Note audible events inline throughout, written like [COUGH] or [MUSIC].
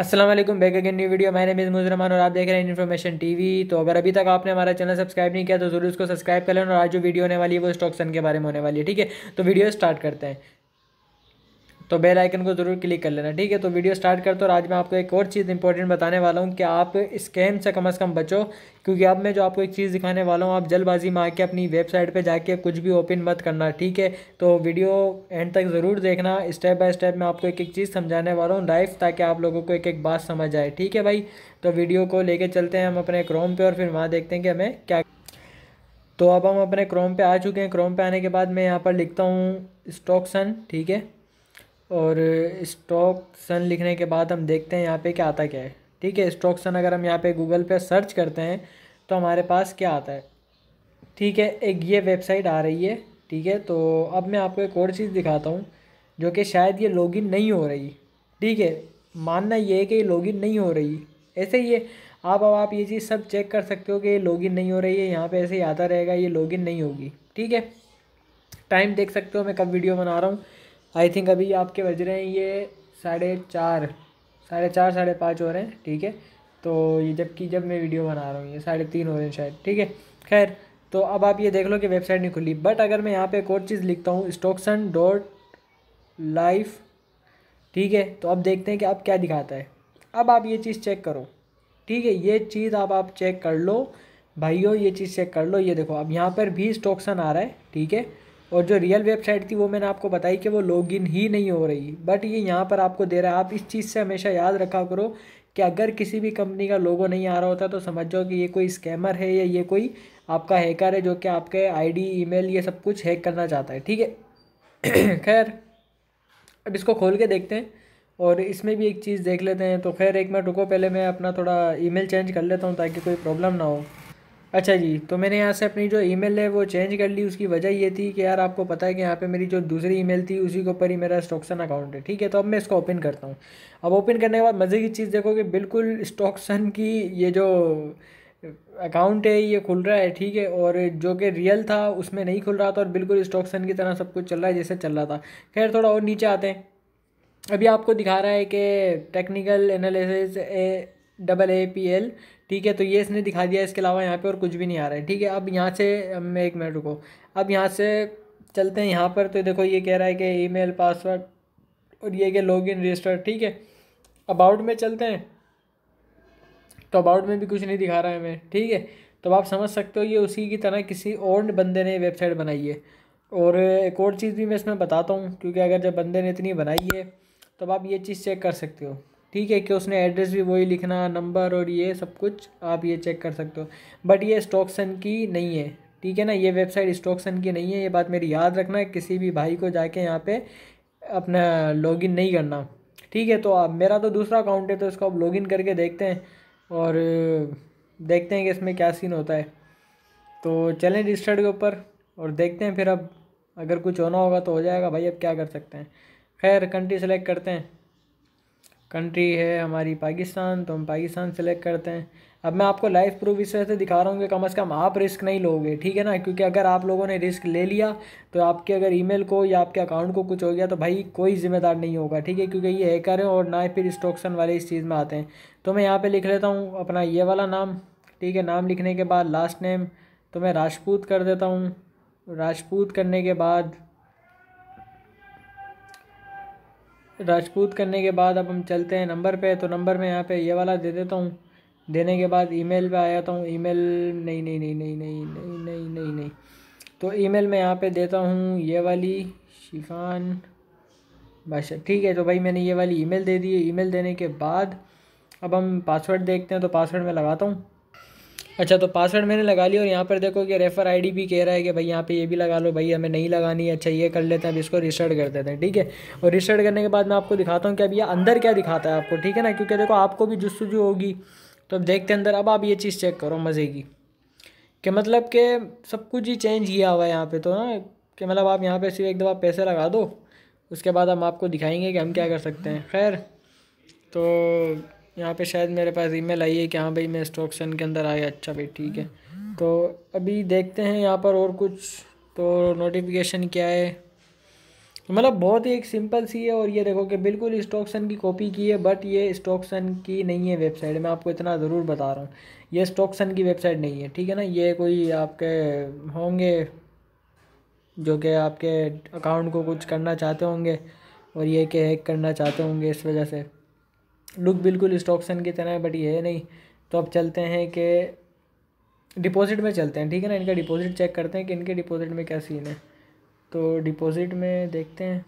Aslam back again new video मैंने मिज मुजरमान और आप देख रहे हैं इन्फॉर्मेशन टीवी तो अगर अभी तक आपने हमारा चैनल सब्सक्राइब नहीं किया तो जरूर उसको सब्सक्राइब कर लें और आज जो वीडियो होने वाली है वो स्टॉक सन के बारे में होने वाली है ठीक है तो वीडियो स्टार्ट करते हैं तो बेल आइकन को ज़रूर क्लिक कर लेना ठीक है तो वीडियो स्टार्ट करते और आज मैं आपको एक और चीज़ इंपॉर्टेंट बताने वाला हूँ कि आप स्कैम से कम अज़ कम बचो क्योंकि अब मैं जो आपको एक चीज़ दिखाने वाला हूँ आप जल्दबाजी में आके अपनी वेबसाइट पर जाके कुछ भी ओपन मत करना ठीक है तो वीडियो एंड तक ज़रूर देखना स्टेप बाय स्टेप मैं आपको एक एक चीज़ समझाने वाला हूँ लाइफ ताकि आप लोगों को एक एक बात समझ आए ठीक है भाई तो वीडियो को लेके चलते हैं हम अपने क्रोम पे और फिर वहाँ देखते हैं कि हमें क्या तो अब हम अपने क्रोम पे आ चुके हैं क्रोम पे आने के बाद मैं यहाँ पर लिखता हूँ स्टॉक्सन ठीक है और स्टॉक सन लिखने के बाद हम देखते हैं यहाँ पे क्या आता क्या है ठीक है स्टॉक सन अगर हम यहाँ पे गूगल पे सर्च करते हैं तो हमारे पास क्या आता है ठीक है एक ये वेबसाइट आ रही है ठीक है तो अब मैं आपको एक और चीज़ दिखाता हूँ जो कि शायद ये लॉगिन नहीं हो रही ठीक है मानना ये है कि ये लॉगिन नहीं हो रही ऐसे ही आप अब आप ये चीज़ सब चेक कर सकते हो कि ये लॉगिन नहीं हो रही है यहाँ पे ऐसे ही आता रहेगा ये लॉगिन नहीं होगी ठीक है टाइम देख सकते हो मैं कब वीडियो बना रहा हूँ आई थिंक अभी आपके बज रहे हैं ये साढ़े चार साढ़े चार साढ़े पाँच हो रहे हैं ठीक है तो ये जबकि जब मैं वीडियो बना रहा हूँ ये साढ़े तीन हो रहे हैं शायद ठीक है खैर तो अब आप ये देख लो कि वेबसाइट नहीं खुली बट अगर मैं यहाँ पे एक और चीज़ लिखता हूँ स्टोक्सन डॉट लाइफ ठीक है तो अब देखते हैं कि अब क्या दिखाता है अब आप ये चीज़ चेक करो ठीक है ये चीज़ आप आप चेक कर लो भाइयों ये चीज़ चेक कर लो ये देखो अब यहाँ पर भी स्टोक्सन आ रहा है ठीक है और जो रियल वेबसाइट थी वो मैंने आपको बताई कि वो लॉगिन ही नहीं हो रही बट ये यहाँ पर आपको दे रहा है आप इस चीज़ से हमेशा याद रखा करो कि अगर किसी भी कंपनी का लोगो नहीं आ रहा होता तो समझ जाओ कि ये कोई स्कैमर है या ये कोई आपका हैकर है जो कि आपके आईडी ईमेल ये सब कुछ हैक करना चाहता है ठीक है [CLEARS THROAT] खैर अब इसको खोल के देखते हैं और इसमें भी एक चीज़ देख लेते हैं तो खैर एक मिनट रुको पहले मैं अपना थोड़ा ई चेंज कर लेता हूँ ताकि कोई प्रॉब्लम ना हो अच्छा जी तो मैंने यहाँ से अपनी जो ईमेल है वो चेंज कर ली उसकी वजह ये थी कि यार आपको पता है कि यहाँ पे मेरी जो दूसरी ईमेल थी उसी के ऊपर ही मेरा स्टॉक्सन अकाउंट है ठीक है तो अब मैं इसको ओपन करता हूँ अब ओपन करने के बाद मज़े की चीज़ देखो कि बिल्कुल स्टॉक्सन की ये जो अकाउंट है ये खुल रहा है ठीक है और जो कि रियल था उसमें नहीं खुल रहा था और बिल्कुल स्टॉक्सन की तरह सब कुछ चल रहा है जैसे चल रहा था खैर थोड़ा और नीचे आते हैं अभी आपको दिखा रहा है कि technical analysis A double A P L ठीक है तो ये इसने दिखा दिया इसके अलावा यहाँ पे और कुछ भी नहीं आ रहा है ठीक है अब यहाँ से मैं एक मिनट रुको अब यहाँ से चलते हैं यहाँ पर तो देखो ये कह रहा है कि ईमेल पासवर्ड और ये कि लॉग इन रजिस्टर ठीक है अबाउट में चलते हैं तो अबाउट में भी कुछ नहीं दिखा रहा है हमें ठीक है तो आप समझ सकते हो ये उसी की तरह किसी और बंदे ने वेबसाइट बनाई है और एक और चीज़ भी मैं इसमें बताता हूँ क्योंकि अगर जब बंदे ने इतनी बनाई है तब तो आप ये चीज़ चेक कर सकते हो ठीक है कि उसने एड्रेस भी वही लिखना नंबर और ये सब कुछ आप ये चेक कर सकते हो बट ये स्टॉक्सन की नहीं है ठीक है ना ये वेबसाइट स्टॉक्सन की नहीं है ये बात मेरी याद रखना किसी भी भाई को जाके यहाँ पे अपना लॉगिन नहीं करना ठीक है तो आप मेरा तो दूसरा अकाउंट है तो इसको आप लॉगिन करके देखते हैं और देखते हैं कि इसमें क्या सीन होता है तो चलें रजिस्टर्ड के ऊपर और देखते हैं फिर अब अगर कुछ होना होगा तो हो जाएगा भाई अब क्या कर सकते हैं खैर कंट्री सेलेक्ट करते हैं कंट्री है हमारी पाकिस्तान तो हम पाकिस्तान सेलेक्ट करते हैं अब मैं आपको लाइफ प्रूफ इस तरह से दिखा रहा हूँ कि कम से कम आप रिस्क नहीं लोगे ठीक है ना क्योंकि अगर आप लोगों ने रिस्क ले लिया तो आपके अगर ईमेल को या आपके अकाउंट को कुछ हो गया तो भाई कोई जिम्मेदार नहीं होगा ठीक है क्योंकि ये हैकर है और ना फिर स्टॉक्सन वाले इस चीज़ में आते हैं तो मैं यहाँ पर लिख लेता हूँ अपना ये वाला नाम ठीक है नाम लिखने के बाद लास्ट नेम तो मैं राजपूत कर देता हूँ राजपूत करने के बाद राजपूत करने के बाद अब हम चलते हैं नंबर पे तो नंबर में यहाँ पे ये वाला दे देता हूँ देने के बाद ईमेल पे आ जाता हूँ तो ईमेल नहीं नहीं नहीं नहीं नहीं नहीं नहीं नहीं नहीं तो ईमेल मैं यहाँ पे देता हूँ ये वाली शिफान बादशाह ठीक है तो भाई मैंने ये वाली ईमेल दे दी है ईमेल देने के बाद अब हम पासवर्ड देखते हैं तो पासवर्ड में लगाता हूँ अच्छा तो पासवर्ड मैंने लगा लिया और यहाँ पर देखो कि रेफ़र आईडी भी कह रहा है कि भाई यहाँ पे ये भी लगा लो भाई हमें नहीं लगानी है अच्छा ये कर लेते हैं अब इसको रिसर्ट कर देते हैं ठीक है और रिसर्ट करने के बाद मैं आपको दिखाता हूँ कि अब ये अंदर क्या दिखाता है आपको ठीक है ना क्योंकि देखो आपको भी जो होगी तो अब देखते अंदर अब आप ये चीज़ चेक करो मज़े की कि मतलब कि सब कुछ ही चेंज किया हुआ है यहाँ पर तो ना हाँ? कि मतलब आप यहाँ पर सिर्फ एक दफ़ा पैसे लगा दो उसके बाद हम आपको दिखाएंगे कि हम क्या कर सकते हैं खैर तो यहाँ पे शायद मेरे पास ईमेल आई है कि हाँ भाई मैं स्टॉक्सन के अंदर आया अच्छा भाई ठीक है तो अभी देखते हैं यहाँ पर और कुछ तो नोटिफिकेशन क्या है मतलब बहुत ही एक सिंपल सी है और ये देखो कि बिल्कुल स्टॉक्सन की कॉपी की है बट ये स्टॉक्सन की नहीं है वेबसाइट मैं आपको इतना ज़रूर बता रहा हूँ ये स्टॉक्सन की वेबसाइट नहीं है ठीक है ना ये कोई आपके होंगे जो कि आपके अकाउंट को कुछ करना चाहते होंगे और ये कि हैक करना चाहते होंगे इस वजह से लुक बिल्कुल स्टॉक्सन की तरह है बट ये है नहीं तो अब चलते हैं कि डिपॉजिट में चलते हैं ठीक है ना इनका डिपॉजिट चेक करते हैं कि इनके डिपॉजिट में क्या सीन है तो डिपॉजिट में देखते हैं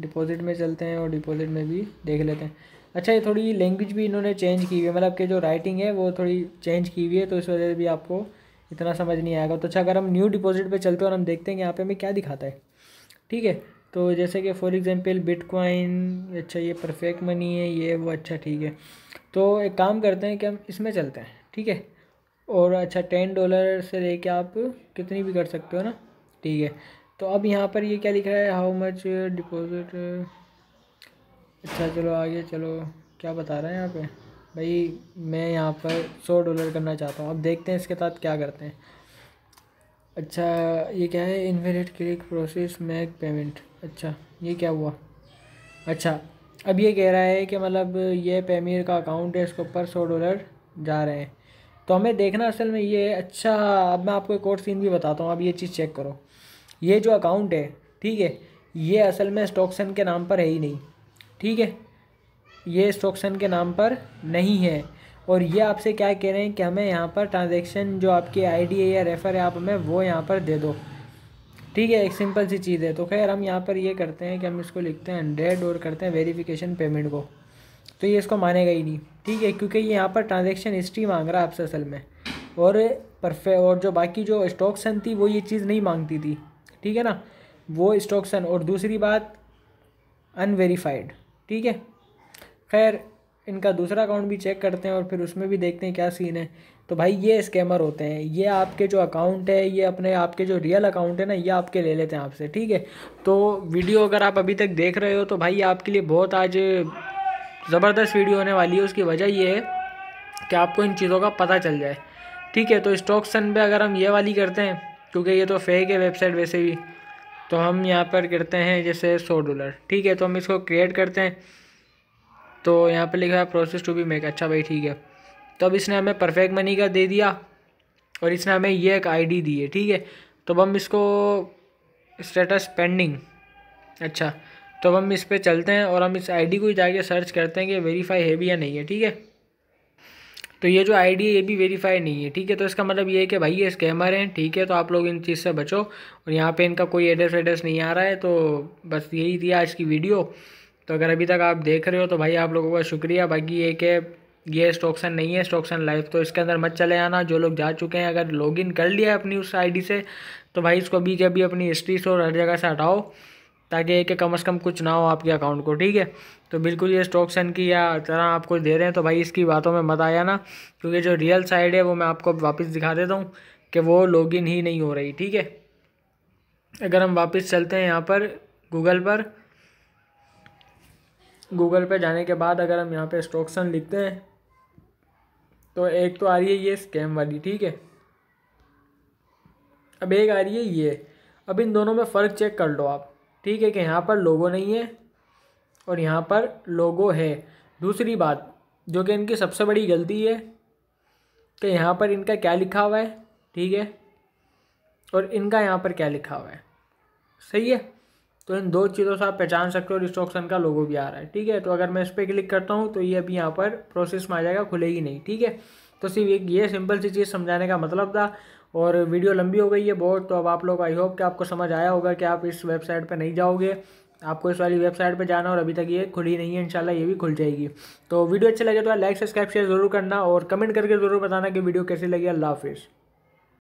डिपॉजिट में चलते हैं और डिपॉजिट में भी देख लेते हैं अच्छा ये थोड़ी लैंग्वेज भी इन्होंने चेंज की हुई है मतलब कि जो राइटिंग है वो थोड़ी चेंज की हुई है तो इस वजह से भी आपको इतना समझ नहीं आएगा तो अच्छा अगर हम न्यू डिपॉजिट पर चलते हैं और हम देखते हैं कि यहाँ पे हमें क्या दिखाता है ठीक है तो जैसे कि फॉर एग्ज़ाम्पल बिटकॉइन अच्छा ये परफेक्ट मनी है ये वो अच्छा ठीक है तो एक काम करते हैं कि हम इसमें चलते हैं ठीक है और अच्छा टेन डॉलर से लेके आप कितनी भी कर सकते हो ना ठीक है तो अब यहाँ पर ये क्या लिख रहा है हाउ मच डिपॉजिट अच्छा चलो आगे चलो क्या बता रहे हैं यहाँ पे भाई मैं यहाँ पर सौ डॉलर करना चाहता हूँ अब देखते हैं इसके साथ क्या करते हैं अच्छा ये क्या है invalid click process make payment अच्छा ये क्या हुआ अच्छा अब ये कह रहा है कि मतलब ये पेमीर का अकाउंट है इसके ऊपर सौ डॉलर जा रहे हैं तो हमें देखना असल में ये अच्छा अब मैं आपको एक और सीन भी बताता हूँ आप ये चीज़ चेक करो ये जो अकाउंट है ठीक है ये असल में स्टॉक्सन के नाम पर है ही नहीं ठीक है ये स्टॉक्सन के नाम पर नहीं है और ये आपसे क्या कह रहे हैं कि हमें यहाँ पर ट्रांजेक्शन जो आपकी आई है या रेफ़र है आप हमें वो यहाँ पर दे दो ठीक है एक सिंपल सी चीज़ है तो खैर हम यहाँ पर ये करते हैं कि हम इसको लिखते हैं हंड्रेड और करते हैं वेरीफिकेशन पेमेंट को तो ये इसको मानेगा ही नहीं ठीक है क्योंकि ये यहाँ पर ट्रांजेक्शन हिस्ट्री मांग रहा है आपसे असल में और परफे और जो बाकी जो स्टॉक्सन थी वो ये चीज़ नहीं मांगती थी ठीक है ना वो स्टॉक्सन और दूसरी बात अनवेरीफाइड ठीक है खैर इनका दूसरा अकाउंट भी चेक करते हैं और फिर उसमें भी देखते हैं क्या सीन है तो भाई ये स्कैमर होते हैं ये आपके जो अकाउंट है ये अपने आपके जो रियल अकाउंट है ना ये आपके ले लेते हैं आपसे ठीक है तो वीडियो अगर आप अभी तक देख रहे हो तो भाई आपके लिए बहुत आज ज़बरदस्त वीडियो होने वाली है उसकी वजह ये है कि आपको इन चीज़ों का पता चल जाए ठीक है तो स्टॉक सन पर अगर हम ये वाली करते हैं क्योंकि ये तो फेक है वेबसाइट वैसे भी तो हम यहाँ पर करते हैं जैसे सौ डॉलर ठीक है तो हम इसको क्रिएट करते हैं तो यहाँ पे लिखा है प्रोसेस टू बी मेक अच्छा भाई ठीक है तो अब इसने हमें परफेक्ट मनी का दे दिया और इसने हमें ये एक आईडी दी है ठीक है तो अब हम इसको स्टेटस पेंडिंग अच्छा तो अब हम इस पर चलते हैं और हम इस आईडी को जाके सर्च करते हैं कि वेरीफाई है भी या नहीं है ठीक है तो ये जो आईडी है ये भी वेरीफाई नहीं है ठीक है तो इसका मतलब ये है कि भाई ये स्कैमर हैं ठीक है तो आप लोग इन चीज़ से बचो और यहाँ पे इनका कोई एड्रेस वेड्रेस नहीं आ रहा है तो बस यही थी आज की वीडियो तो अगर अभी तक आप देख रहे हो तो भाई आप लोगों का शुक्रिया बाकी ये कि ये स्टॉक्सन नहीं है स्टॉक्सन लाइव तो इसके अंदर मत चले आना जो लोग जा चुके हैं अगर लॉगिन कर लिया है अपनी उस आईडी से तो भाई इसको बीच अभी अपनी हिस्ट्री से और हर जगह से हटाओ ताकि एक कम से कम कुछ ना हो आपके अकाउंट को ठीक है तो बिल्कुल ये स्टॉक्सन की या तरह आपको दे रहे हैं तो भाई इसकी बातों में मत आया ना क्योंकि जो रियल साइड है वो मैं आपको वापस दिखा देता हूँ कि वो लॉगिन ही नहीं हो रही ठीक है अगर हम वापस चलते हैं यहाँ पर गूगल पर गूगल पे जाने के बाद अगर हम यहाँ पे स्टॉक्सन लिखते हैं तो एक तो आ रही है ये स्कैम वाली ठीक है अब एक आ रही है ये अब इन दोनों में फ़र्क चेक कर लो आप ठीक है कि यहाँ पर लोगो नहीं है और यहाँ पर लोगो है दूसरी बात जो कि इनकी सबसे बड़ी गलती है कि यहाँ पर इनका क्या लिखा हुआ है ठीक है और इनका यहाँ पर क्या लिखा हुआ है सही है तो इन दो चीज़ों से आप पहचान सकते हो और का लोगो भी आ रहा है ठीक है तो अगर मैं इस पर क्लिक करता हूँ तो ये अभी यहाँ पर प्रोसेस में आ जाएगा खुलेगी नहीं ठीक है तो सिर्फ एक ये सिंपल सी चीज़ समझाने का मतलब था और वीडियो लंबी हो गई है बहुत तो अब आप लोग आई होप कि आपको समझ आया होगा कि आप इस वेबसाइट पर नहीं जाओगे आपको इस वाली वेबसाइट पर जाना और अभी तक ये खुली नहीं है इंशाल्लाह ये भी खुल जाएगी तो वीडियो अच्छी लगे तो लाइक सब्सक्राइब शेयर जरूर करना और कमेंट करके ज़रूर बताना कि वीडियो कैसी लगी अल्लाह हाफिज़